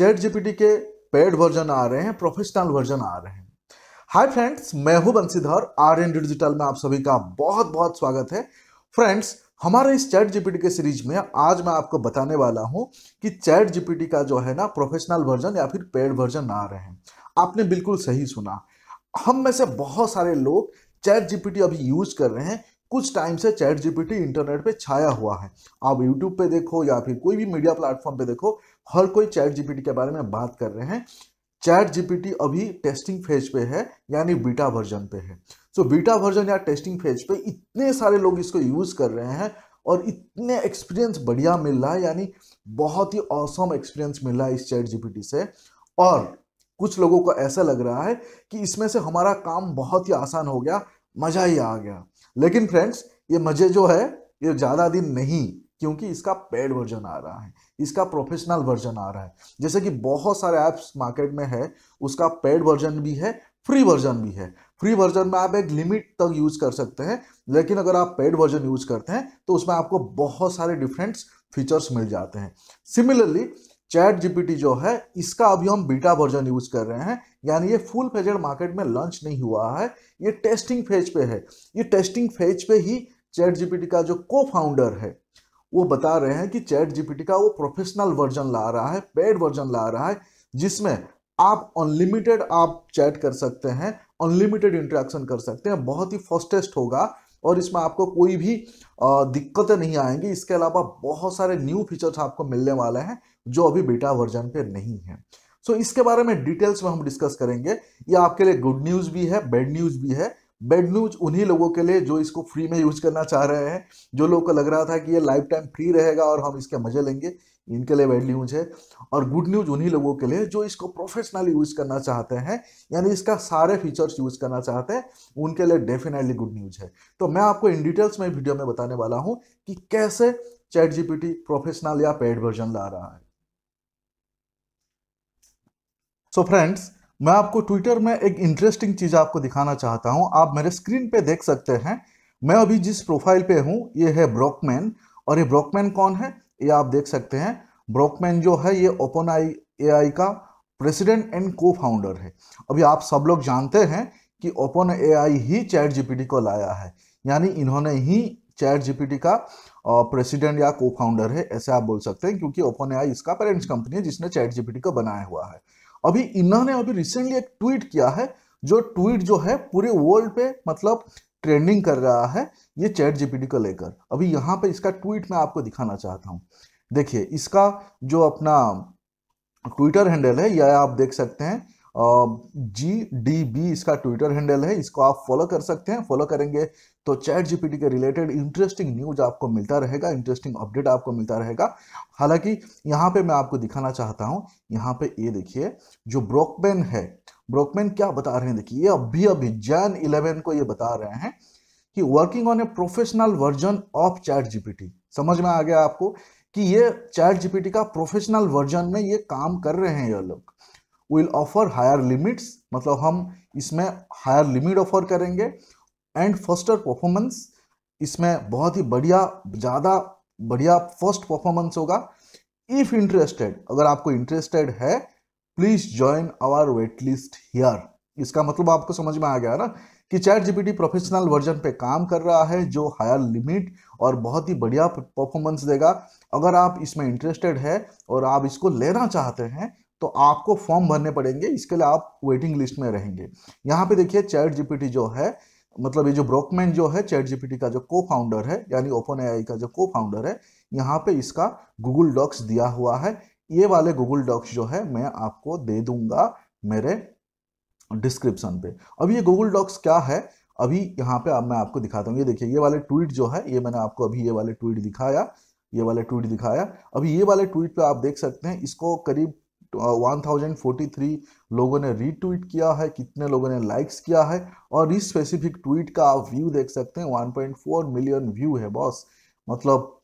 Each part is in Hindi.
चैट जीपीटी के पेड वर्जन आ रहे हैं प्रोफेशनल वर्जन आ रहे हैं हाय फ्रेंड्स मैं हूं बंसीधर आर एन डिजिटल में आप सभी का बहुत बहुत स्वागत है फ्रेंड्स हमारे इस चैट जीपीटी के सीरीज में आज मैं आपको बताने वाला हूं कि चैट जीपीटी का जो है ना प्रोफेशनल वर्जन या फिर पेड वर्जन आ रहे हैं आपने बिल्कुल सही सुना हम में से बहुत सारे लोग चैट जीपीटी अभी यूज कर रहे हैं कुछ टाइम से चैट जीपीटी इंटरनेट पे छाया हुआ है आप यूट्यूब पे देखो या फिर कोई भी मीडिया प्लेटफॉर्म पे देखो हर कोई चैट जीपीटी के बारे में बात कर रहे हैं चैट जीपीटी अभी टेस्टिंग फेज पे है यानी बीटा वर्जन पे है सो बीटा वर्जन या टेस्टिंग फेज पे इतने सारे लोग इसको यूज़ कर रहे हैं और इतने एक्सपीरियंस बढ़िया मिल रहा है यानी बहुत ही औसम एक्सपीरियंस मिल रहा है इस चैट जीपीटी से और कुछ लोगों को ऐसा लग रहा है कि इसमें से हमारा काम बहुत ही आसान हो गया मज़ा ही आ गया लेकिन फ्रेंड्स ये मज़े जो है ये ज़्यादा दिन नहीं क्योंकि इसका पेड वर्जन आ रहा है इसका प्रोफेशनल वर्जन आ रहा है जैसे कि बहुत सारे ऐप्स मार्केट में है उसका पेड वर्जन भी है फ्री वर्जन भी है फ्री वर्जन में आप एक लिमिट तक यूज कर सकते हैं लेकिन अगर आप पेड वर्जन यूज करते हैं तो उसमें आपको बहुत सारे डिफरेंट फीचर्स मिल जाते हैं सिमिलरली चैट जीपीटी जो है इसका अभी हम बीटा वर्जन यूज कर रहे हैं यानी ये फुल फेजेड मार्केट में लॉन्च नहीं हुआ है ये टेस्टिंग फेज पे है ये टेस्टिंग फेज पे ही चैट जीपीटी का जो को फाउंडर है वो बता रहे हैं कि चैट जीपीटी का वो प्रोफेशनल वर्जन ला रहा है पेड वर्जन ला रहा है जिसमें आप अनलिमिटेड आप चैट कर सकते हैं अनलिमिटेड इंटरेक्शन कर सकते हैं बहुत ही फास्टेस्ट होगा और इसमें आपको कोई भी दिक्कतें नहीं आएंगी इसके अलावा बहुत सारे न्यू फीचर्स आपको मिलने वाले हैं जो अभी बीटा वर्जन पे नहीं है सो so, इसके बारे में डिटेल्स में हम डिस्कस करेंगे ये आपके लिए गुड न्यूज़ भी है बैड न्यूज़ भी है बेड न्यूज उन्हीं लोगों के लिए जो इसको फ्री में यूज करना चाह रहे हैं जो लोगों को लग रहा था कि ये लाइफ टाइम फ्री रहेगा और हम इसके मजे लेंगे इनके लिए बैड न्यूज है और गुड न्यूज उन्हीं लोगों के लिए जो इसको प्रोफेशनल यूज करना चाहते हैं यानी इसका सारे फीचर्स यूज करना चाहते हैं उनके लिए डेफिनेटली गुड न्यूज है तो मैं आपको इन डिटेल्स में वीडियो में बताने वाला हूँ कि कैसे चैट जीपीटी प्रोफेशनल या पेड वर्जन ला रहा है सो so फ्रेंड्स मैं आपको ट्विटर में एक इंटरेस्टिंग चीज़ आपको दिखाना चाहता हूँ आप मेरे स्क्रीन पे देख सकते हैं मैं अभी जिस प्रोफाइल पे हूँ ये है ब्रॉकमैन और ये ब्रॉकमैन कौन है ये आप देख सकते हैं ब्रॉकमैन जो है ये ओपन आई ए आई का प्रेसिडेंट एंड को फाउंडर है अभी आप सब लोग जानते हैं कि ओपन ए आई ही चैट जीपीटी को लाया है यानी इन्होंने ही चैट जीपीटी का प्रेसिडेंट या को फाउंडर है ऐसे आप बोल सकते हैं क्योंकि ओपन ए आई इसका पेरेंट्स कंपनी है जिसने चैट जीपीटी को बनाया हुआ है अभी इन्होंने अभी रिसेंटली एक ट्वीट किया है जो ट्वीट जो है पूरे वर्ल्ड पे मतलब ट्रेंडिंग कर रहा है ये चैट जीपीटी को लेकर अभी यहाँ पे इसका ट्वीट मैं आपको दिखाना चाहता हूँ देखिए इसका जो अपना ट्विटर हैंडल है यह आप देख सकते हैं जी डी बी इसका ट्विटर हैंडल है इसको आप फॉलो कर सकते हैं फॉलो करेंगे तो चैट जीपीटी के रिलेटेड इंटरेस्टिंग न्यूज आपको मिलता रहेगा इंटरेस्टिंग अपडेट आपको मिलता रहेगा हालांकि यहाँ पे मैं आपको दिखाना चाहता हूँ यहाँ पे ये देखिए जो ब्रोकमैन है ब्रोकमैन क्या बता रहे हैं देखिए ये अभी अभी जैन इलेवन को ये बता रहे हैं कि working on a professional version of chat GPT समझ में आ गया आपको कि ये चैट जीपीटी का प्रोफेशनल वर्जन में ये काम कर रहे हैं ये लोग विल ऑफर हायर लिमिट्स मतलब हम इसमें हायर लिमिट ऑफर करेंगे एंड फर्स्टर परफॉर्मेंस इसमें बहुत ही बढ़िया ज़्यादा बढ़िया फर्स्ट परफॉर्मेंस होगा इफ़ इंटरेस्टेड अगर आपको इंटरेस्टेड है please join our wait list here इसका मतलब आपको समझ में आ गया ना कि चैट जीपीटी प्रोफेशनल वर्जन पे काम कर रहा है जो हायर लिमिट और बहुत ही बढ़िया परफॉर्मेंस देगा अगर आप इसमें इंटरेस्टेड है और आप इसको लेना चाहते हैं तो आपको फॉर्म भरने पड़ेंगे इसके लिए आप वेटिंग लिस्ट में रहेंगे यहाँ पे देखिए चैट जीपीटी जो है मतलब ये जो ब्रोकमैन जो है चैट जीपीटी का जो को फाउंडर है यानी ओपन एआई का जो को फाउंडर है यहाँ पे इसका गूगल डॉक्स दिया हुआ है ये वाले गूगल डॉक्स जो है मैं आपको दे दूंगा मेरे डिस्क्रिप्शन पे अब ये गूगल डॉक्स क्या है अभी यहाँ पे मैं आपको दिखाता हूँ ये देखिए ये वाले ट्वीट जो है ये मैंने आपको अभी ये वाले ट्वीट दिखाया ये वाले ट्वीट दिखाया अभी ये वाले ट्वीट पे आप देख सकते हैं इसको करीब 1043 लोगों ने रीट्वीट किया है कितने लोगों ने लाइक्स किया है और इस स्पेसिफिक ट्वीट का आप व्यू देख सकते हैं 1.4 मिलियन व्यू है बॉस मतलब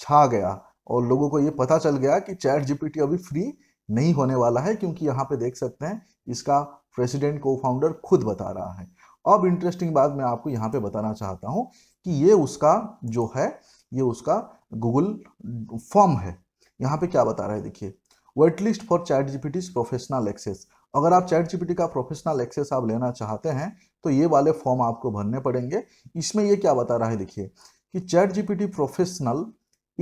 छा गया और लोगों को ये पता चल गया कि चैट जीपीटी अभी फ्री नहीं होने वाला है क्योंकि यहाँ पे देख सकते हैं इसका प्रेसिडेंट को फाउंडर खुद बता रहा है अब इंटरेस्टिंग बात मैं आपको यहाँ पे बताना चाहता हूँ कि ये उसका जो है ये उसका गूगल फॉर्म है यहाँ पे क्या बता रहा है देखिए wait list for chat GPT professional access अगर आप चैट जीपीटी का प्रोफेशनल एक्सेस आप लेना चाहते हैं तो ये वाले फॉर्म आपको भरने पड़ेंगे इसमें ये क्या बता रहा है देखिए कि chat GPT professional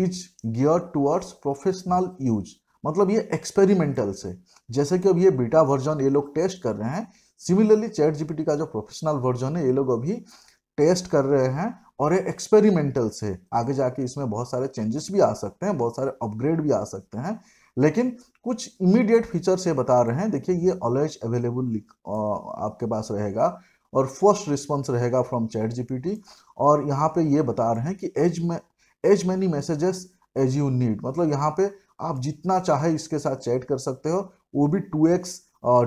is gear towards professional use मतलब ये एक्सपेरिमेंटल से जैसे कि अब ये बीटा वर्जन ये लोग टेस्ट कर रहे हैं सिमिलरली चैट जीपीटी का जो प्रोफेशनल वर्जन है ये लोग अभी टेस्ट कर रहे हैं और ये एक्सपेरिमेंटल से आगे जाके इसमें बहुत सारे चेंजेस भी आ सकते हैं बहुत सारे अपग्रेड भी आ सकते हैं लेकिन कुछ इमीडिएट फीचर्स ये बता रहे हैं देखिए ये ऑलवेज अवेलेबल आपके पास रहेगा और फर्स्ट रिस्पॉन्स रहेगा फ्रॉम चैट जीपीटी और यहाँ पे ये बता रहे हैं कि एज में as many messages as you need मतलब यहाँ पे आप जितना चाहे इसके साथ चैट कर सकते हो वो भी टू एक्स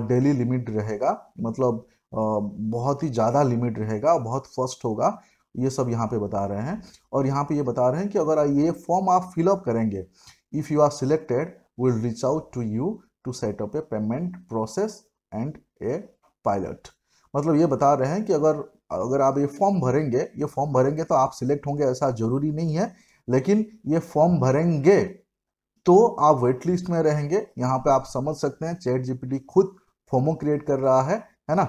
डेली लिमिट रहेगा मतलब बहुत ही ज़्यादा लिमिट रहेगा बहुत फर्स्ट होगा ये सब यहाँ पे बता रहे हैं और यहाँ पे ये बता रहे हैं कि अगर ये फॉर्म आप फिलअप करेंगे if you are selected will reach out to you to set up a payment process and a pilot मतलब ये बता रहे हैं कि अगर अगर आप ये फॉर्म भरेंगे ये फॉर्म भरेंगे तो आप सिलेक्ट होंगे ऐसा जरूरी नहीं है लेकिन ये फॉर्म भरेंगे तो आप वेट लिस्ट में रहेंगे यहाँ पे आप समझ सकते हैं चैट जीपीटी खुद फॉर्मो क्रिएट कर रहा है है ना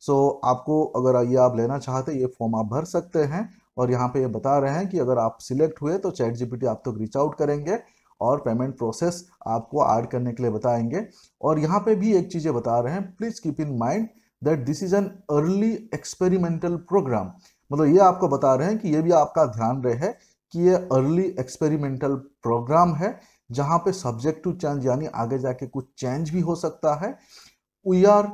सो so, आपको अगर ये आप लेना चाहते ये फॉर्म आप भर सकते हैं और यहाँ पे ये बता रहे हैं कि अगर आप सिलेक्ट हुए तो चैट जीपीटी आप तक तो रीच आउट करेंगे और पेमेंट प्रोसेस आपको ऐड करने के लिए बताएंगे और यहाँ पे भी एक चीज़ें बता रहे हैं please keep in mind that this is an early experimental program मतलब ये आपको बता रहे हैं कि ये भी आपका ध्यान रहे कि ये अर्ली एक्सपेरिमेंटल प्रोग्राम है जहाँ पे सब्जेक्ट टू चेंज यानी आगे जाके कुछ चेंज भी हो सकता है we are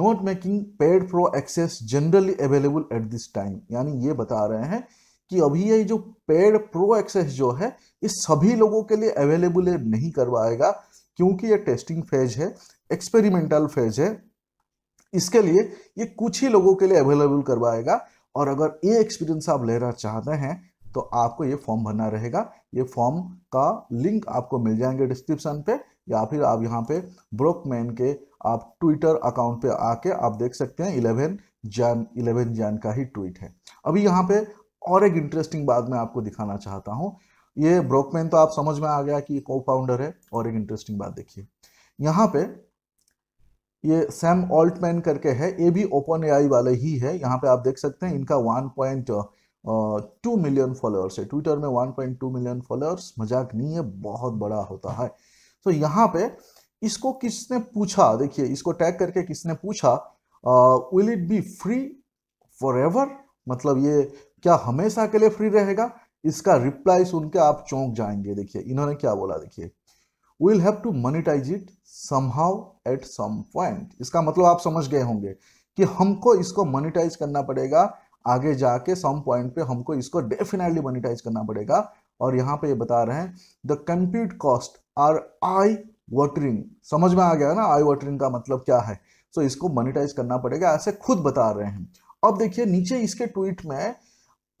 not making paid pro access generally available at this time यानी ये बता रहे हैं कि अभी ये जो पेड प्रो एक्सेस जो है इस सभी लोगों के लिए अवेलेबल नहीं करवाएगा क्योंकि ये टेस्टिंग फेज है एक्सपेरिमेंटल फेज है इसके लिए ये कुछ ही लोगों के लिए अवेलेबल करवाएगा और अगर ये एक्सपीरियंस आप लेना चाहते हैं तो आपको ये फॉर्म भरना रहेगा ये फॉर्म का लिंक आपको मिल जाएंगे डिस्क्रिप्शन पे या फिर आप यहाँ पे ब्रोकमैन के आप ट्विटर अकाउंट पे आके आप देख सकते हैं इलेवन जैन इलेवन जैन का ही ट्वीट है अभी यहाँ पे और एक इंटरेस्टिंग बात मैं आपको दिखाना चाहता हूँ ये ब्रोकमैन तो आप समझ में आ गया कि को फाउंडर है और एक इंटरेस्टिंग बात देखिए यहाँ पे ये सैम ऑल्टमैन करके है ये भी ओपन एआई वाले ही है यहाँ पे आप देख सकते हैं इनका 1.2 मिलियन फॉलोअर्स है ट्विटर में 1.2 मिलियन फॉलोअर्स मजाक नहीं है बहुत बड़ा होता है तो यहाँ पे इसको किसने पूछा देखिए इसको टैग करके किसने पूछा will it be free for मतलब ये क्या हमेशा के लिए फ्री रहेगा इसका रिप्लाई सुन के आप चौंक जाएंगे देखिए इन्होंने क्या बोला देखिए will have to monetize it somehow at some point इसका मतलब आप समझ गए होंगे कि हमको इसको मोनिटाइज करना पड़ेगा आगे जाके सम पॉइंट पे हमको इसको डेफिनेटली मोनिटाइज करना पड़ेगा और यहाँ पे ये बता रहे हैं the compute cost are eye watering समझ में आ गया ना आई वॉटरिंग का मतलब क्या है सो so, इसको मोनिटाइज करना पड़ेगा ऐसे खुद बता रहे हैं अब देखिए नीचे इसके ट्वीट में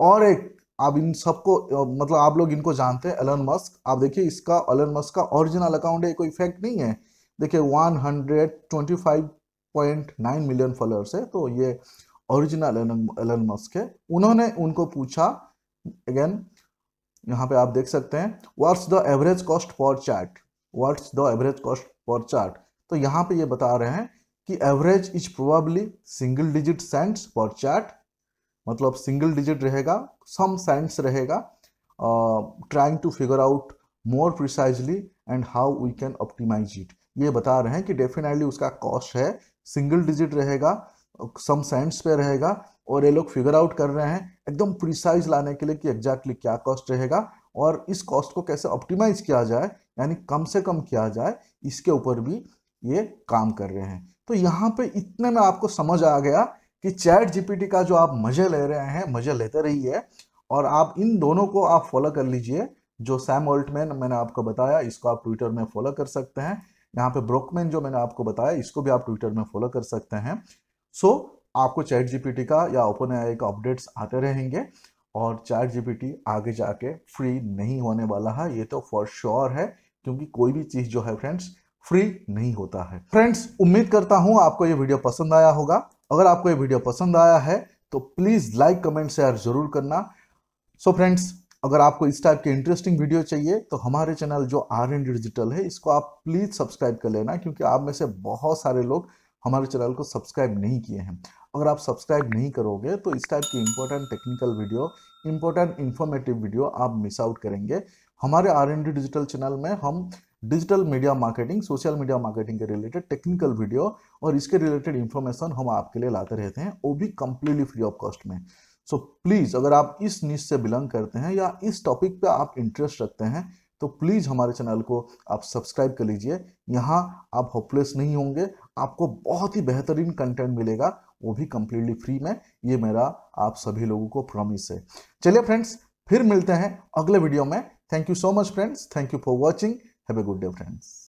और एक आप इन सबको मतलब आप लोग इनको जानते हैं एलन मस्क आप देखिए इसका एलन मस्क का ओरिजिनल अकाउंट है कोई फैक्ट नहीं है देखिए 125.9 मिलियन फॉलोअर्स है तो ये ओरिजिनल एलन एलन मस्क है उन्होंने उनको पूछा अगेन यहाँ पे आप देख सकते हैं what's the average cost per chart what's the average cost per chart तो यहाँ पे ये बता रहे हैं कि average is probably single digit cents per chart मतलब सिंगल डिजिट रहेगा सम साइंस रहेगा trying to figure out more precisely and how we can optimize it ये बता रहे हैं कि डेफिनेटली उसका कॉस्ट है सिंगल डिजिट रहेगा सम साइंस पे रहेगा और ये लोग फिगर आउट कर रहे हैं एकदम प्रिसाइज लाने के लिए कि एग्जैक्टली क्या कॉस्ट रहेगा और इस कॉस्ट को कैसे ऑप्टिमाइज किया जाए यानी कम से कम किया जाए इसके ऊपर भी ये काम कर रहे हैं तो यहाँ पे इतने में आपको समझ आ गया कि चैट जीपीटी का जो आप मज़े ले रहे हैं मज़े लेते रहिए और आप इन दोनों को आप फॉलो कर लीजिए जो सैम ऑल्टमैन मैंने आपको बताया इसको आप ट्विटर में फॉलो कर सकते हैं यहाँ पे ब्रोकमैन जो मैंने आपको बताया इसको भी आप ट्विटर में फॉलो कर सकते हैं सो so, आपको चैट जीपीटी का या ओपन आई का अपडेट्स आते रहेंगे और चैट जीपीटी आगे जाके फ्री नहीं होने वाला है ये तो फॉर श्योर है क्योंकि कोई भी चीज़ जो है फ्रेंड्स फ्री नहीं होता है फ्रेंड्स उम्मीद करता हूँ आपको ये वीडियो पसंद आया होगा अगर आपको ये वीडियो पसंद आया है तो प्लीज़ लाइक कमेंट शेयर जरूर करना सो so फ्रेंड्स अगर आपको इस टाइप के इंटरेस्टिंग वीडियो चाहिए तो हमारे चैनल जो आर एन डिजिटल है इसको आप प्लीज़ सब्सक्राइब कर लेना क्योंकि आप में से बहुत सारे लोग हमारे चैनल को सब्सक्राइब नहीं किए हैं अगर आप सब्सक्राइब नहीं करोगे तो इस टाइप की important technical video important informative video आप मिस आउट करेंगे हमारे आर एन डिजिटल चैनल में हम digital media marketing social media marketing के रिलेटेड टेक्निकल वीडियो और इसके रिलेटेड इन्फॉर्मेशन हम आपके लिए लाते रहते हैं वो भी कम्प्लीटली फ्री ऑफ कॉस्ट में सो so, प्लीज़ अगर आप इस नीच से बिलोंग करते हैं या इस टॉपिक पे आप इंटरेस्ट रखते हैं तो प्लीज़ हमारे चैनल को आप सब्सक्राइब कर लीजिए यहाँ आप होपलेस नहीं होंगे आपको बहुत ही बेहतरीन कंटेंट मिलेगा वो भी कम्प्लीटली फ्री में ये मेरा आप सभी लोगों को प्रॉमिस है चलिए फ्रेंड्स फिर मिलते हैं अगले वीडियो में thank you so much friends thank you for watching Have a good day, friends.